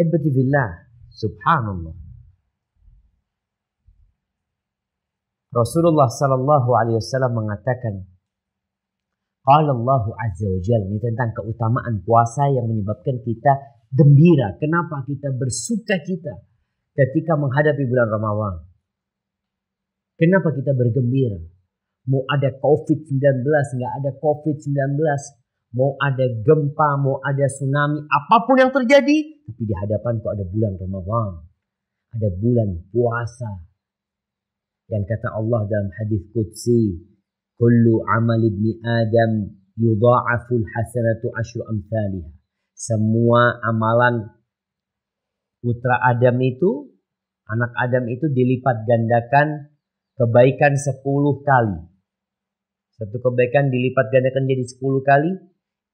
Ahibati fillah. Subhanallah. Rasulullah sallallahu alaihi wasallam mengatakan Qala Allah azza wa jalla ini tentang keutamaan puasa yang menyebabkan kita gembira. Kenapa kita bersuka cita ketika menghadapi bulan Ramadan? Kenapa kita bergembira? Mau ada COVID-19, nggak ada COVID-19, mau ada gempa, mau ada tsunami, apapun yang terjadi, tapi di hadapan kok ada bulan Ramadan, ada bulan puasa. Yang kata Allah dalam hadis Qudsi, Kullu amal ibni Adam yudha'aful hasanatu asyru amthaliha. Semua amalan putra Adam itu, anak Adam itu dilipat gandakan kebaikan 10 kali. Satu kebaikan dilipat gandakan jadi 10 kali,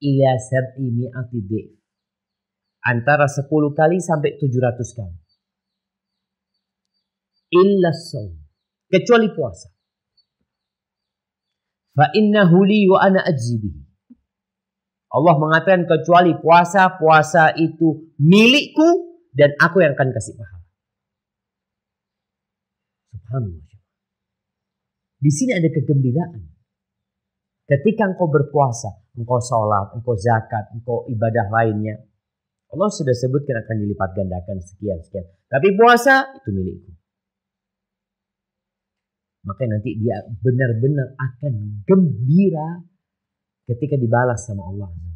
ila sab'i mi'ati Antara 10 kali sampai 700 kali. Illa saum. Kecuali puasa. Fa innahu li wa ana ajzibi. Allah mengatakan kecuali puasa, puasa itu milikku dan aku yang akan kasih pahala. Subhanallah. Di sini ada kegembiraan Ketika engkau berpuasa, engkau sholat, engkau zakat, engkau ibadah lainnya. Allah sudah sebutkan akan dilipat gandakan sekian-sekian. Tapi puasa itu milikku. Maka nanti dia benar-benar akan gembira ketika dibalas sama Allah.